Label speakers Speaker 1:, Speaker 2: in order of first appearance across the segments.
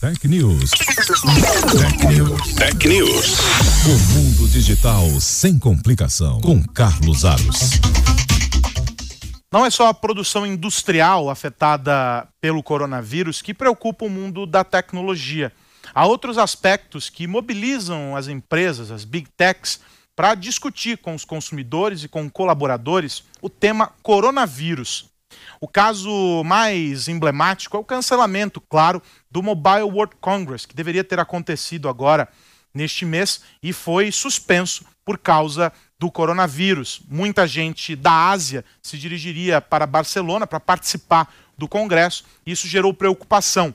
Speaker 1: Tech News. Tech News. Tech News. O mundo digital sem complicação. Com Carlos Aros. Não é só a produção industrial afetada pelo coronavírus que preocupa o mundo da tecnologia. Há outros aspectos que mobilizam as empresas, as big techs, para discutir com os consumidores e com colaboradores o tema coronavírus. O caso mais emblemático é o cancelamento, claro, do Mobile World Congress, que deveria ter acontecido agora neste mês e foi suspenso por causa do coronavírus. Muita gente da Ásia se dirigiria para Barcelona para participar do congresso, e isso gerou preocupação.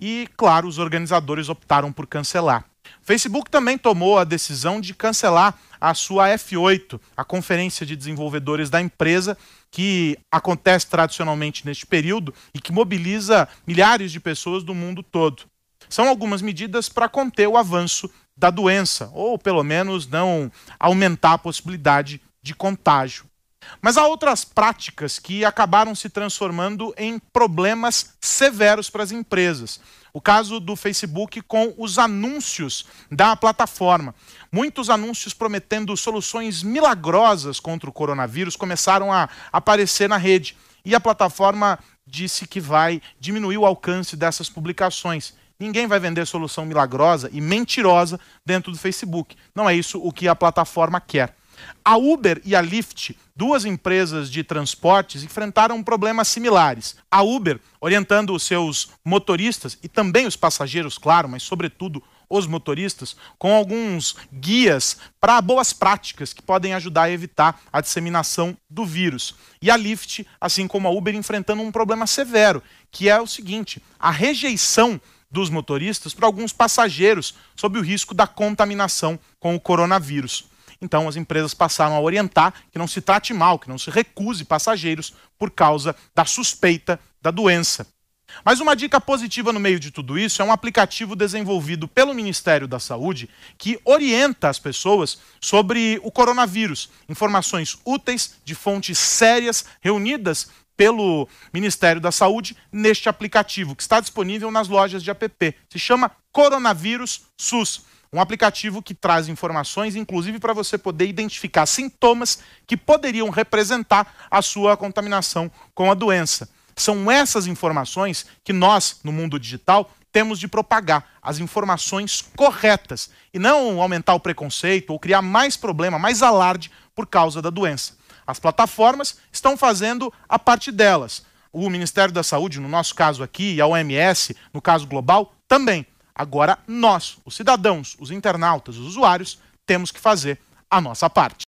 Speaker 1: E, claro, os organizadores optaram por cancelar. Facebook também tomou a decisão de cancelar a sua F8, a Conferência de Desenvolvedores da empresa, que acontece tradicionalmente neste período e que mobiliza milhares de pessoas do mundo todo. São algumas medidas para conter o avanço da doença, ou pelo menos não aumentar a possibilidade de contágio. Mas há outras práticas que acabaram se transformando em problemas severos para as empresas o caso do Facebook com os anúncios da plataforma. Muitos anúncios prometendo soluções milagrosas contra o coronavírus começaram a aparecer na rede e a plataforma disse que vai diminuir o alcance dessas publicações. Ninguém vai vender solução milagrosa e mentirosa dentro do Facebook. Não é isso o que a plataforma quer. A Uber e a Lyft, duas empresas de transportes, enfrentaram problemas similares. A Uber, orientando os seus motoristas e também os passageiros, claro, mas sobretudo os motoristas, com alguns guias para boas práticas que podem ajudar a evitar a disseminação do vírus. E a Lyft, assim como a Uber, enfrentando um problema severo, que é o seguinte: a rejeição dos motoristas para alguns passageiros sob o risco da contaminação com o coronavírus. Então as empresas passaram a orientar que não se trate mal, que não se recuse passageiros por causa da suspeita da doença. Mas uma dica positiva no meio de tudo isso é um aplicativo desenvolvido pelo Ministério da Saúde que orienta as pessoas sobre o coronavírus. Informações úteis, de fontes sérias, reunidas pelo Ministério da Saúde neste aplicativo que está disponível nas lojas de app. Se chama Coronavírus SUS. Um aplicativo que traz informações, inclusive para você poder identificar sintomas que poderiam representar a sua contaminação com a doença. São essas informações que nós, no mundo digital, temos de propagar as informações corretas e não aumentar o preconceito ou criar mais problema, mais alarde por causa da doença. As plataformas estão fazendo a parte delas. O Ministério da Saúde, no nosso caso aqui, e a OMS, no caso global, também. Agora nós, os cidadãos, os internautas, os usuários, temos que fazer a nossa parte.